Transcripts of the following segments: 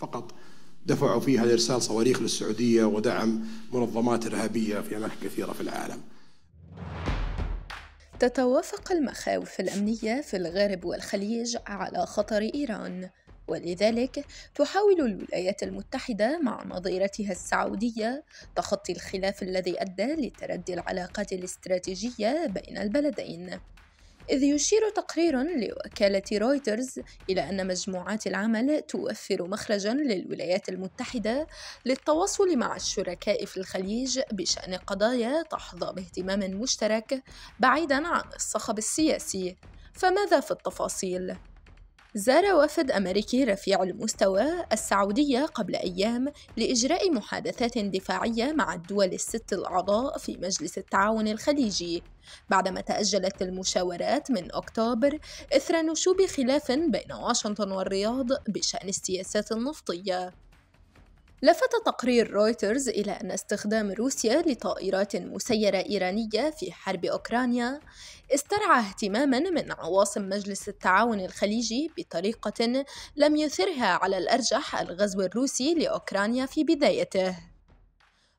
فقط دفعوا فيها لإرسال صواريخ للسعودية ودعم منظمات إرهابية في أماكن كثيرة في العالم تتوافق المخاوف الأمنية في الغرب والخليج على خطر إيران ولذلك تحاول الولايات المتحدة مع نظيرتها السعودية تخطي الخلاف الذي أدى لتردي العلاقات الاستراتيجية بين البلدين إذ يشير تقرير لوكالة رويترز إلى أن مجموعات العمل توفر مخرجا للولايات المتحدة للتواصل مع الشركاء في الخليج بشأن قضايا تحظى باهتمام مشترك بعيدا عن الصخب السياسي فماذا في التفاصيل؟ زار وفد أمريكي رفيع المستوى السعودية قبل أيام لإجراء محادثات دفاعية مع الدول الست الأعضاء في مجلس التعاون الخليجي بعدما تأجلت المشاورات من أكتوبر إثر نشوب خلاف بين واشنطن والرياض بشأن السياسات النفطية لفت تقرير رويترز إلى أن استخدام روسيا لطائرات مسيرة إيرانية في حرب أوكرانيا استرعى اهتماما من عواصم مجلس التعاون الخليجي بطريقة لم يثرها على الأرجح الغزو الروسي لأوكرانيا في بدايته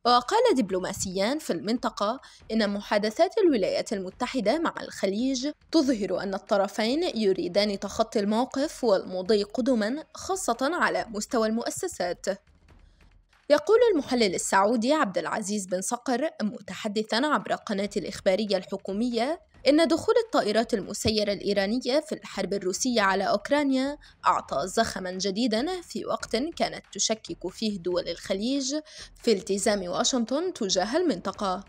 وقال دبلوماسيان في المنطقة إن محادثات الولايات المتحدة مع الخليج تظهر أن الطرفين يريدان تخطي الموقف والمضي قدما خاصة على مستوى المؤسسات يقول المحلل السعودي عبد العزيز بن صقر متحدثا عبر قناة الإخبارية الحكومية إن دخول الطائرات المسيرة الإيرانية في الحرب الروسية على أوكرانيا أعطى زخما جديدا في وقت كانت تشكك فيه دول الخليج في التزام واشنطن تجاه المنطقة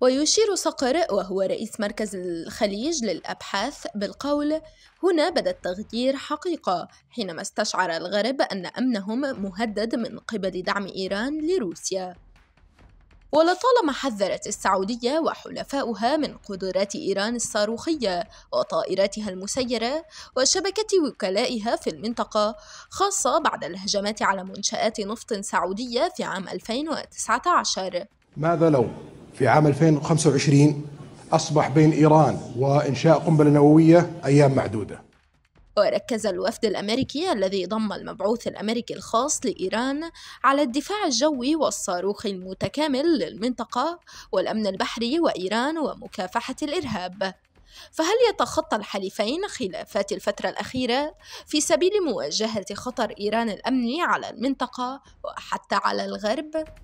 ويشير صقر وهو رئيس مركز الخليج للأبحاث بالقول هنا بدا التغيير حقيقة حينما استشعر الغرب أن أمنهم مهدد من قبل دعم إيران لروسيا ولطالما حذرت السعودية وحلفاؤها من قدرات إيران الصاروخية وطائراتها المسيرة وشبكة وكلائها في المنطقة خاصة بعد الهجمات على منشآت نفط سعودية في عام 2019 ماذا لو في عام 2025 أصبح بين إيران وإنشاء قنبلة نووية أيام معدودة وركز الوفد الأمريكي الذي ضم المبعوث الأمريكي الخاص لإيران على الدفاع الجوي والصاروخ المتكامل للمنطقة والأمن البحري وإيران ومكافحة الإرهاب فهل يتخطى الحليفين خلافات الفترة الأخيرة في سبيل مواجهة خطر إيران الأمني على المنطقة وحتى على الغرب؟